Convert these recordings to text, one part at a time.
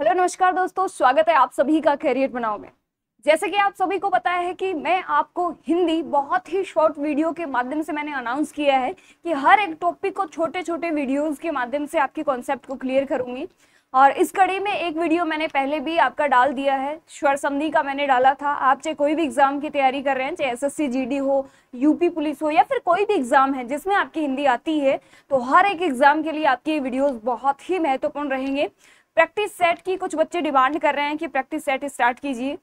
hello नमस्कार दोस्तों स्वागत है आप सभी का कैरियर बनाओ में जैसे कि आप सभी को पता है कि मैं आपको हिंदी बहुत ही शॉर्ट वीडियो के माध्यम से मैंने अनाउंस किया है कि हर एक टॉपिक को छोटे छोटे वीडियोस के माध्यम से आपके कॉन्सेप्ट को क्लियर करूंगी और इस कड़ी में एक वीडियो मैंने पहले भी आपका डाल दिया है स्वर संधि का मैंने डाला था आप चाहे कोई भी एग्ज़ाम की तैयारी कर रहे हैं चाहे एसएससी जीडी हो यूपी पुलिस हो या फिर कोई भी एग्ज़ाम है जिसमें आपकी हिंदी आती है तो हर एक एग्ज़ाम के लिए आपके वीडियोज़ बहुत ही महत्वपूर्ण रहेंगे प्रैक्टिस सेट की कुछ बच्चे डिमांड कर रहे हैं कि प्रैक्टिस सेट स्टार्ट कीजिए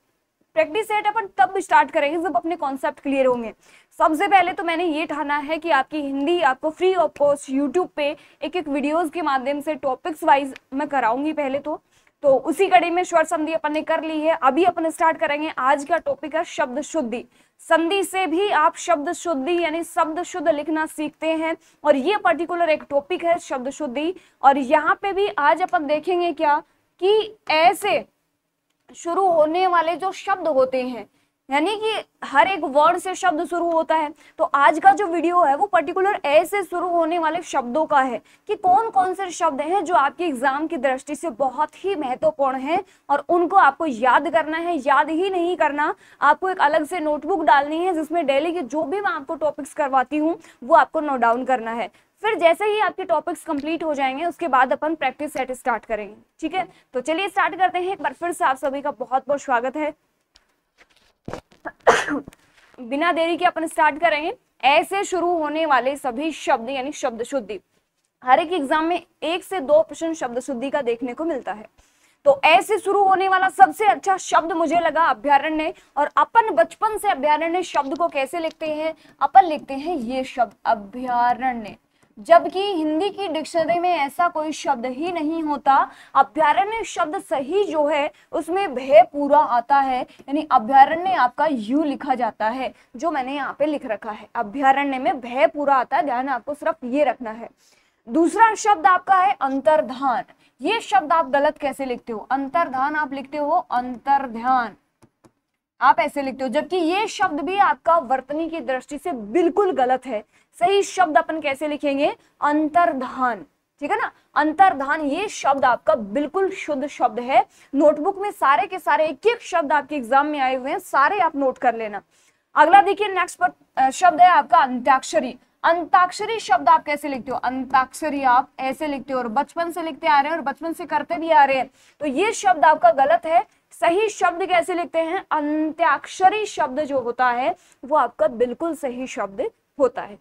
प्रैक्टिस सेट अपन तब स्टार्ट करेंगे जब अपने कॉन्सेप्ट क्लियर होंगे सबसे पहले तो मैंने ये ठाना है कि आपकी हिंदी आपको फ्री ऑफ कॉस्ट यूट्यूब पे एक एक वीडियोस के माध्यम से टॉपिक्स वाइज मैं कराऊंगी पहले तो तो उसी कड़ी में स्वर संधि अपन ने कर ली है अभी अपन स्टार्ट करेंगे आज का टॉपिक है शब्द शुद्धि संधि से भी आप शब्द शुद्धि यानी शब्द शुद्ध लिखना सीखते हैं और ये पर्टिकुलर एक टॉपिक है शब्द शुद्धि और यहाँ पे भी आज अपन देखेंगे क्या कि ऐसे शुरू होने वाले जो शब्द होते हैं यानी कि हर एक वर्ड से शब्द शुरू होता है तो आज का जो वीडियो है वो पर्टिकुलर ऐसे शुरू होने वाले शब्दों का है कि कौन कौन से शब्द हैं जो आपके एग्जाम की दृष्टि से बहुत ही महत्वपूर्ण हैं और उनको आपको याद करना है याद ही नहीं करना आपको एक अलग से नोटबुक डालनी है जिसमें डेली के जो भी मैं आपको टॉपिक्स करवाती हूँ वो आपको नोट डाउन करना है फिर जैसे ही आपके टॉपिक्स कंप्लीट हो जाएंगे उसके बाद अपन प्रैक्टिस सेट स्टार्ट करेंगे ठीक है तो चलिए स्टार्ट करते हैं एक बार फिर से आप सभी का बहुत बहुत स्वागत है बिना देरी के अपन स्टार्ट करेंगे ऐसे शुरू होने वाले सभी शब्द यानी शब्द शुद्धि हर एक एग्जाम में एक से दो प्रश्न शब्द शुद्धि का देखने को मिलता है तो ऐसे शुरू होने वाला सबसे अच्छा शब्द मुझे लगा अभ्यारण्य और अपन बचपन से अभ्यारण्य शब्द को कैसे लिखते हैं अपन लिखते हैं ये शब्द अभ्यारण्य जबकि हिंदी की डिक्शनरी में ऐसा कोई शब्द ही नहीं होता अभ्यारण्य शब्द सही जो है उसमें भय पूरा आता है यानी अभ्यारण्य आपका यू लिखा जाता है जो मैंने यहाँ पे लिख रखा है अभ्यारण्य में भय पूरा आता है ध्यान आपको सिर्फ ये रखना है दूसरा शब्द आपका है अंतर्धान ये शब्द आप गलत कैसे लिखते हो अंतर्धान आप लिखते हो अंतर्ध्यान आप ऐसे लिखते हो जबकि ये शब्द भी आपका वर्तनी की दृष्टि से बिल्कुल गलत है सही शब्द अपन कैसे लिखेंगे अंतर्धान ठीक है ना अंतर्धान ये शब्द आपका बिल्कुल शुद्ध शब्द है नोटबुक में सारे के सारे एक एक शब्द आपके एग्जाम में आए हुए हैं सारे आप नोट कर लेना अगला देखिए नेक्स्ट शब्द है आपका अंताक्षरी अंताक्षरी शब्द आप कैसे लिखते हो अंताक्षरी आप ऐसे लिखते हो और बचपन से लिखते आ रहे हैं और बचपन से करते भी आ रहे हैं तो ये शब्द आपका गलत है सही शब्द कैसे लिखते हैं अंत्याक्षरी शब्द जो होता है वो आपका बिल्कुल सही शब्द होता है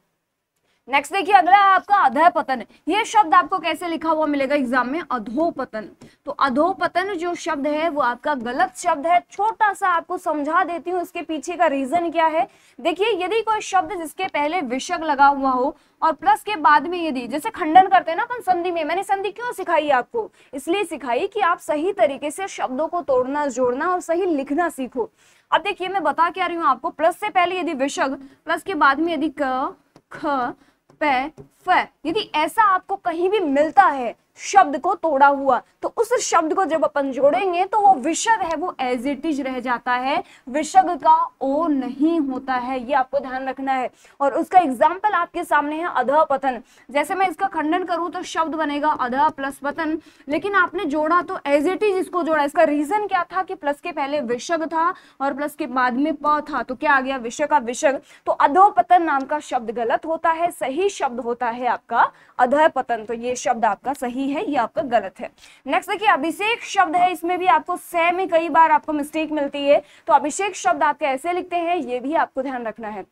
नेक्स्ट देखिए अगला है आपका अधपतन ये शब्द आपको कैसे लिखा हुआ मिलेगा एग्जाम में अधोपतन तो अधोपतन जो शब्द है वो आपका गलत शब्द है छोटा सा आपको समझा देती हूँ इसके पीछे का रीजन क्या है देखिए यदि कोई शब्द जिसके पहले विषक लगा हुआ हो और प्लस के बाद में यदि जैसे खंडन करते हैं ना अपन संधि में मैंने संधि क्यों सिखाई आपको इसलिए सिखाई कि आप सही तरीके से शब्दों को तोड़ना जोड़ना और सही लिखना सीखो अब देखिए मैं बता क्या रही हूँ आपको प्लस से पहले यदि विषक प्लस के बाद में यदि क ख पे फ यदि ऐसा आपको कहीं भी मिलता है शब्द को तोड़ा हुआ तो उस शब्द को जब अपन जोड़ेंगे तो वो विषद है वो एज इट इज रह जाता है विषद का ओ नहीं होता है ये आपको ध्यान रखना है और उसका एग्जाम्पल आपके सामने है अध पतन जैसे मैं इसका खंडन करूं तो शब्द बनेगा अध प्लस पतन लेकिन आपने जोड़ा तो एज इट इज इसको जोड़ा इसका रीजन क्या था कि प्लस के पहले विषग था और प्लस के बाद में प था तो क्या आ गया विषय का विषग तो पतन नाम का शब्द गलत होता है सही शब्द होता है आपका अध पतन तो ये शब्द आपका सही नहीं है ये आपका गलत है नेक्स्ट देखिए अभिषेक शब्द है इसमें भी आपको सह में कई बार आपको मिस्टेक मिलती है तो अभिषेक शब्द आप कैसे लिखते हैं ये भी आपको ध्यान रखना है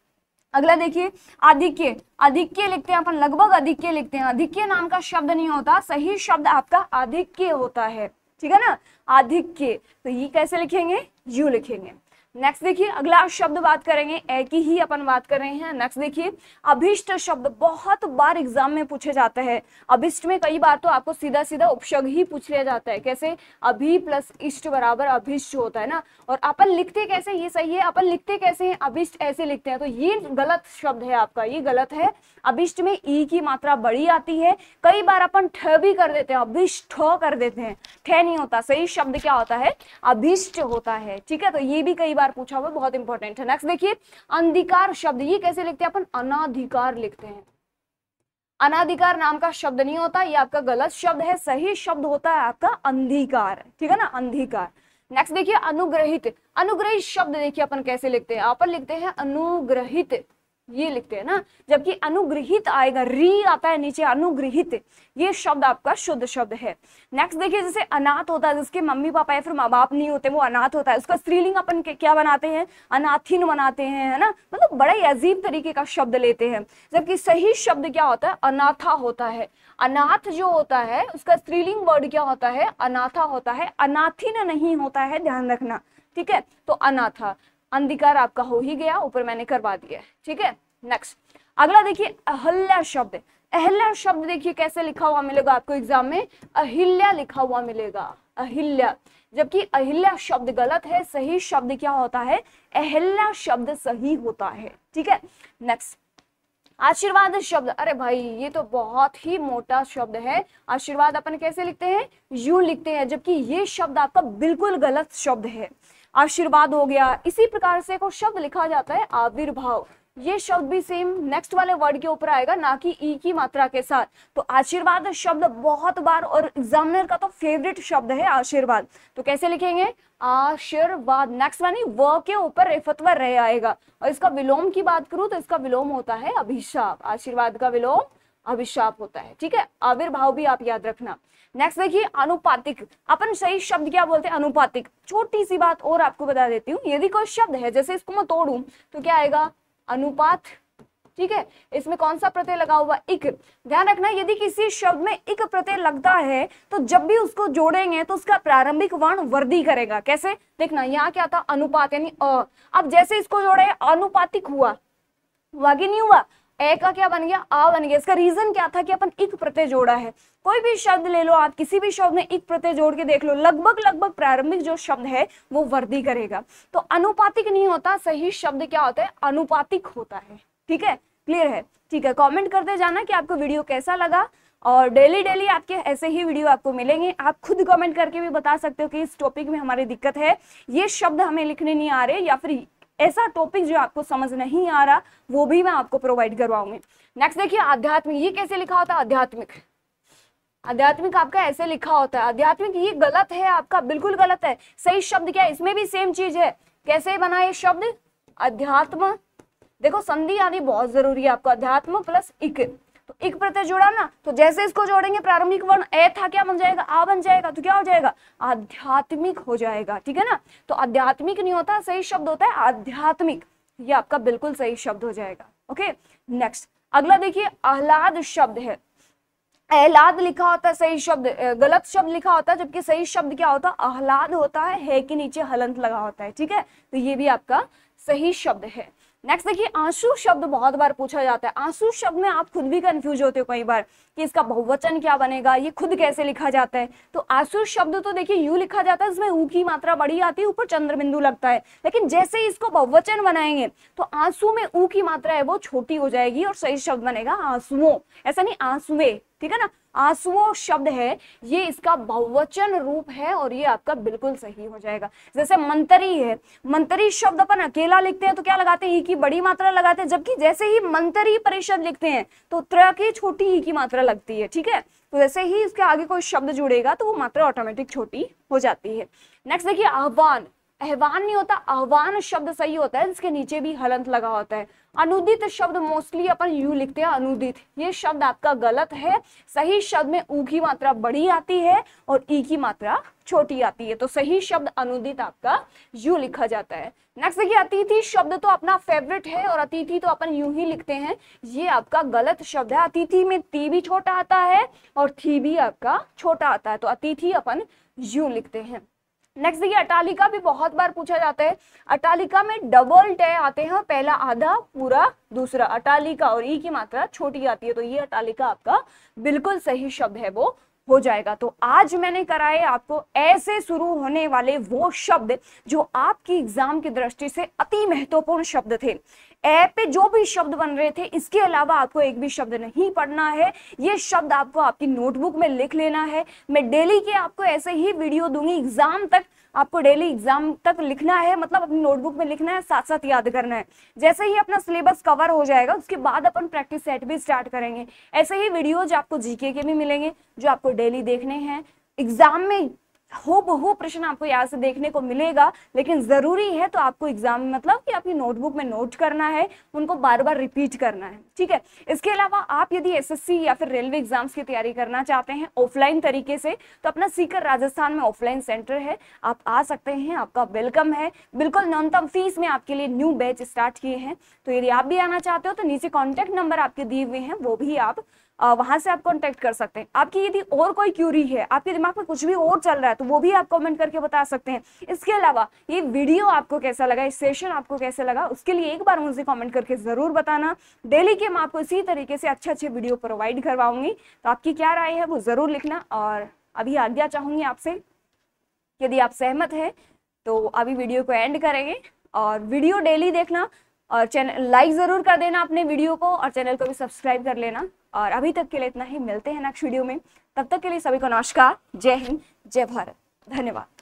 अगला देखिए आधिक्य आधिक्य लिखते हैं अपन लगभग अधिक्य लिखते हैं अधिक्य नाम का शब्द नहीं होता सही शब्द आपका आधिक्य होता है ठीक है ना आधिक्य तो ये कैसे लिखेंगे यू लिखेंगे नेक्स्ट देखिए अगला शब्द बात करेंगे ए की ही अपन बात कर रहे हैं नेक्स्ट देखिए अभिष्ट शब्द बहुत बार एग्जाम में पूछे जाते हैं अभिष्ट में कई बार तो आपको सीधा सीधा उपशब्द ही पूछ लिया जाता है कैसे अभी प्लस इष्ट बराबर अभिष्ट होता है ना और अपन लिखते कैसे ये सही है अपन लिखते कैसे हैं अभिष्ट ऐसे लिखते हैं तो ये गलत शब्द है आपका ये गलत है अभिष्ट में ई की मात्रा बड़ी आती है कई बार अपन ठ भी कर देते हैं अभिष्ट कर देते हैं ठह नहीं होता सही शब्द क्या होता है अभिष्ट होता है ठीक है तो ये भी कई बार बार पूछा हुआ बहुत इंपॉर्टेंट है नेक्स्ट देखिए अंधिकार शब्द ये कैसे लिखते हैं अपन अनाधिकार लिखते हैं अनाधिकार नाम का शब्द नहीं होता ये आपका गलत शब्द है सही शब्द होता है आपका अंधिकार ठीक है ना अंधिकार नेक्स्ट देखिए अनुग्रहित अनुग्रहित शब्द देखिए अपन कैसे लिखते हैं अपन लिखते हैं अनुग्रहित ये लिखते हैं ना जबकि अनुग्रहित आएगा री आता है नीचे अनुग्रहित ये शब्द आपका शुद्ध शब्द है नेक्स्ट देखिए जैसे अनाथ होता है जिसके मम्मी पापा या फिर माँ बाप नहीं होते वो अनाथ होता है उसका स्त्रीलिंग अपन क्या बनाते हैं अनाथिन बनाते हैं है ना मतलब बड़ा ही अजीब तरीके का शब्द लेते हैं जबकि सही शब्द क्या होता है अनाथा होता है अनाथ जो होता है उसका स्त्रीलिंग वर्ड क्या होता है अनाथा होता है अनाथिन नहीं होता है ध्यान रखना ठीक है तो अनाथा अंधिकार आपका हो ही गया ऊपर मैंने करवा दिया है ठीक है नेक्स्ट अगला देखिए अहल्या शब्द अहल्या शब्द देखिए कैसे लिखा हुआ मिलेगा आपको एग्जाम में अहिल्या लिखा हुआ मिलेगा अहिल्या जबकि अहिल्या शब्द गलत है सही शब्द क्या होता है अहिल्या शब्द सही होता है ठीक है नेक्स्ट आशीर्वाद शब्द अरे भाई ये तो बहुत ही मोटा शब्द है आशीर्वाद अपन कैसे लिखते हैं यू लिखते हैं जबकि ये शब्द आपका बिल्कुल गलत शब्द है आशीर्वाद हो गया इसी प्रकार से एक शब्द लिखा जाता है आविर्भाव ये शब्द भी सेम नेक्स्ट वाले वर्ड के ऊपर आएगा ना कि ई e की मात्रा के साथ तो आशीर्वाद शब्द बहुत बार और एग्जामिनर का तो फेवरेट शब्द है आशीर्वाद तो कैसे लिखेंगे आशीर्वाद नेक्स्ट वाली व के ऊपर रेफतवर रह आएगा और इसका विलोम की बात करूं तो इसका विलोम होता है अभिशाप आशीर्वाद का विलोम अभिशाप होता है ठीक है आविर्भाव भी आप याद रखना नेक्स्ट देखिए अनुपातिक अपन सही शब्द क्या बोलते हैं अनुपातिक छोटी सी बात और आपको बता देती हूँ यदि कोई शब्द है जैसे इसको मैं तोड़ू तो क्या आएगा अनुपात ठीक है इसमें कौन सा प्रत्यय लगा हुआ इक ध्यान रखना यदि किसी शब्द में इक प्रत्यय लगता है तो जब भी उसको जोड़ेंगे तो उसका प्रारंभिक वर्ण वर्दी करेगा कैसे देखना यहाँ क्या था अनुपात यानी अब जैसे इसको जोड़े अनुपातिक हुआ हुआ कि नहीं हुआ ए का क्या बन गया आ बन गया इसका रीजन क्या था कि अपन एक प्रत्यय जोड़ा है कोई भी शब्द ले लो आप किसी भी शब्द में एक प्रत्यय जोड़ के देख लो लगभग लगभग प्रारंभिक जो शब्द है वो वर्दी करेगा तो अनुपातिक नहीं होता सही शब्द क्या होता है अनुपातिक होता है ठीक है क्लियर है ठीक है कॉमेंट करते जाना कि आपको वीडियो कैसा लगा और डेली डेली आपके ऐसे ही वीडियो आपको मिलेंगे आप खुद कमेंट करके भी बता सकते हो कि इस टॉपिक में हमारी दिक्कत है ये शब्द हमें लिखने नहीं आ रहे या फिर ऐसा टॉपिक जो आपको समझ नहीं आ रहा वो भी मैं आपको प्रोवाइड करवाऊंगी नेक्स्ट देखिए आध्यात्मिक ये कैसे लिखा होता है आध्यात्मिक आध्यात्मिक आपका ऐसे लिखा होता है आध्यात्मिक ये गलत है आपका बिल्कुल गलत है सही शब्द क्या है इसमें भी सेम चीज है कैसे बना ये शब्द अध्यात्म देखो संधि आदि बहुत जरूरी है आपको अध्यात्म प्लस इक एक प्रत्यय जोड़ा ना तो जैसे इसको जोड़ेंगे प्रारंभिक वर्ण ए था क्या बन जाएगा आ बन जाएगा तो क्या हो जाएगा आध्यात्मिक हो जाएगा ठीक है ना तो आध्यात्मिक नहीं होता सही शब्द होता है आध्यात्मिक ये आपका बिल्कुल सही शब्द हो जाएगा ओके नेक्स्ट अगला देखिए आह्लाद शब्द है एहलाद लिखा होता है सही शब्द गलत शब्द लिखा होता है जबकि सही शब्द क्या होता है आह्लाद होता है है के नीचे हलंत लगा होता है ठीक है तो ये भी आपका सही शब्द है नेक्स्ट देखिए आंसू शब्द बहुत बार पूछा जाता है आंसू शब्द में आप खुद भी कंफ्यूज होते हो कई बार कि इसका बहुवचन क्या बनेगा ये खुद कैसे लिखा जाता है तो आंसू शब्द तो देखिए यू लिखा जाता है इसमें ऊ की मात्रा बड़ी आती है ऊपर चंद्रबिंदु लगता है लेकिन जैसे ही इसको बहुवचन बनाएंगे तो आंसू में ऊ की मात्रा है वो छोटी हो जाएगी और सही शब्द बनेगा आंसुओं ऐसा नहीं आंसुए ठीक है ना आंसुओ शब्द है ये इसका बहुवचन रूप है और ये आपका बिल्कुल सही हो जाएगा जैसे मंत्री है मंत्री शब्द अपन अकेला लिखते हैं तो क्या लगाते हैं ई की बड़ी मात्रा लगाते हैं जबकि जैसे ही मंत्री परिषद लिखते हैं तो त्र की छोटी ई की मात्रा लगती है ठीक है तो जैसे ही इसके आगे कोई शब्द जुड़ेगा तो वो मात्रा ऑटोमेटिक छोटी हो जाती है नेक्स्ट देखिए आह्वान अहवान नहीं होता आह्वान शब्द सही होता है जिसके नीचे भी हलंत लगा होता है अनुदित शब्द मोस्टली अपन यू लिखते हैं अनुदित ये शब्द आपका गलत है सही शब्द में ऊ की मात्रा बड़ी आती है और ई की मात्रा छोटी आती है तो सही शब्द अनुदित आपका यू लिखा जाता है नेक्स्ट देखिए अतिथि शब्द तो अपना फेवरेट है और अतिथि तो अपन यू ही लिखते हैं ये आपका गलत शब्द है अतिथि में ती भी छोटा आता है और थी भी आपका छोटा आता है तो अतिथि अपन यू लिखते हैं नेक्स्ट देखिए अटालिका भी बहुत बार पूछा जाता है अटालिका में डबल टय आते हैं पहला आधा पूरा दूसरा अटालिका और ई e की मात्रा छोटी आती है तो ये अटालिका आपका बिल्कुल सही शब्द है वो हो जाएगा तो आज मैंने कराए आपको ऐसे शुरू होने वाले वो शब्द जो आपकी एग्जाम की दृष्टि से अति महत्वपूर्ण शब्द थे ए पे जो भी शब्द बन रहे थे इसके अलावा आपको एक भी शब्द नहीं पढ़ना है ये शब्द आपको आपकी नोटबुक में लिख लेना है मैं डेली के आपको ऐसे ही वीडियो दूंगी एग्जाम तक आपको डेली एग्जाम तक लिखना है मतलब अपनी नोटबुक में लिखना है साथ साथ याद करना है जैसे ही अपना सिलेबस कवर हो जाएगा उसके बाद अपन प्रैक्टिस सेट भी स्टार्ट करेंगे ऐसे ही वीडियोज आपको जीके के भी मिलेंगे जो आपको डेली देखने हैं एग्जाम में हो बहु प्रश्न आपको यहाँ से देखने को मिलेगा लेकिन ज़रूरी है तो आपको एग्जाम मतलब कि आपकी नोटबुक में नोट करना है उनको बार बार रिपीट करना है ठीक है इसके अलावा आप यदि एसएससी या फिर रेलवे एग्जाम्स की तैयारी करना चाहते हैं ऑफलाइन तरीके से तो अपना सीकर राजस्थान में ऑफलाइन सेंटर है आप आ सकते हैं आपका वेलकम है बिल्कुल न्यूनतम फीस में आपके लिए न्यू बैच स्टार्ट किए हैं तो यदि आप भी आना चाहते हो तो नीचे कॉन्टेक्ट नंबर आपके दिए हुए हैं वो भी आप वहां से आप कॉन्टेक्ट कर सकते हैं आपकी यदि और कोई क्यूरी है आपके दिमाग में कुछ भी और चल रहा है तो वो भी आप कमेंट करके बता सकते हैं इसके अलावा ये वीडियो आपको कैसा लगा ये सेशन आपको कैसा लगा उसके लिए एक बार मुझे कमेंट करके ज़रूर बताना डेली के मैं आपको इसी तरीके से अच्छे अच्छे वीडियो प्रोवाइड करवाऊंगी तो आपकी क्या राय है वो ज़रूर लिखना और अभी आज्ञा चाहूंगी आपसे यदि आप सहमत हैं तो अभी वीडियो को एंड करेंगे और वीडियो डेली देखना और चैनल लाइक ज़रूर कर देना अपने वीडियो को और चैनल को भी सब्सक्राइब कर लेना और अभी तक के लिए इतना ही मिलते हैं नेक्स्ट वीडियो में तब तक के लिए सभी को नमस्कार जय हिंद जय भारत धन्यवाद